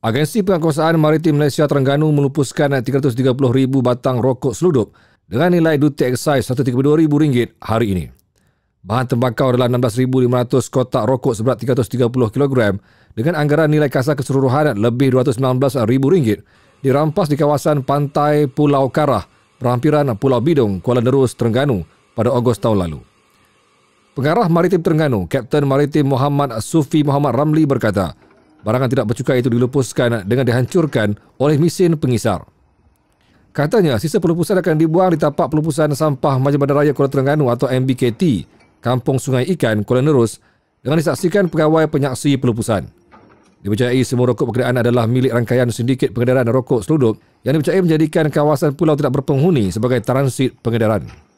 Agensi Penguasaan Maritim Malaysia Terengganu melupuskan 330,000 batang rokok seludup dengan nilai duty excise RM132,000 hari ini. Bahan tembakau adalah 16,500 kotak rokok seberat 330 kg dengan anggaran nilai kasar keseluruhan lebih RM219,000 dirampas di kawasan pantai Pulau Karah, perhampiran Pulau Bidong, Kuala Nerus, Terengganu pada Ogos tahun lalu. Pengarah Maritim Terengganu, Kapten Maritim Muhammad Sufi Muhammad Ramli berkata, barangan tidak bercukai itu dilupuskan dengan dihancurkan oleh mesin pengisar. Katanya, sisa pelupusan akan dibuang di tapak pelupusan sampah Majlis Bandar Raya Kuala Terengganu atau MBKT, Kampung Sungai Ikan, Kuala Nerus dengan disaksikan pegawai penyaksi pelupusan. Dipercayai semua rokok perkenaan adalah milik rangkaian sindiket pengedaran rokok seludup yang dipercayai menjadikan kawasan pulau tidak berpenghuni sebagai transit pengedaran.